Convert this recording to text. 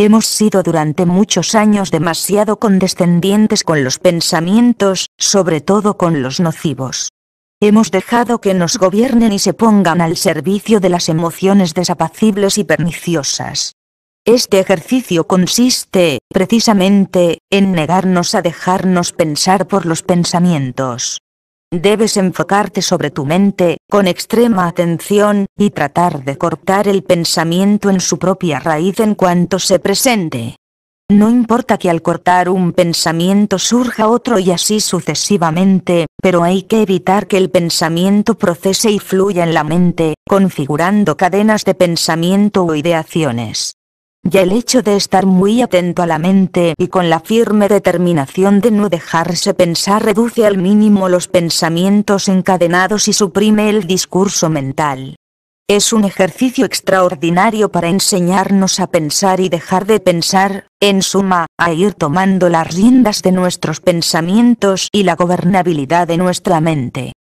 Hemos sido durante muchos años demasiado condescendientes con los pensamientos, sobre todo con los nocivos. Hemos dejado que nos gobiernen y se pongan al servicio de las emociones desapacibles y perniciosas. Este ejercicio consiste, precisamente, en negarnos a dejarnos pensar por los pensamientos. Debes enfocarte sobre tu mente, con extrema atención, y tratar de cortar el pensamiento en su propia raíz en cuanto se presente. No importa que al cortar un pensamiento surja otro y así sucesivamente, pero hay que evitar que el pensamiento procese y fluya en la mente, configurando cadenas de pensamiento o ideaciones y el hecho de estar muy atento a la mente y con la firme determinación de no dejarse pensar reduce al mínimo los pensamientos encadenados y suprime el discurso mental. Es un ejercicio extraordinario para enseñarnos a pensar y dejar de pensar, en suma, a ir tomando las riendas de nuestros pensamientos y la gobernabilidad de nuestra mente.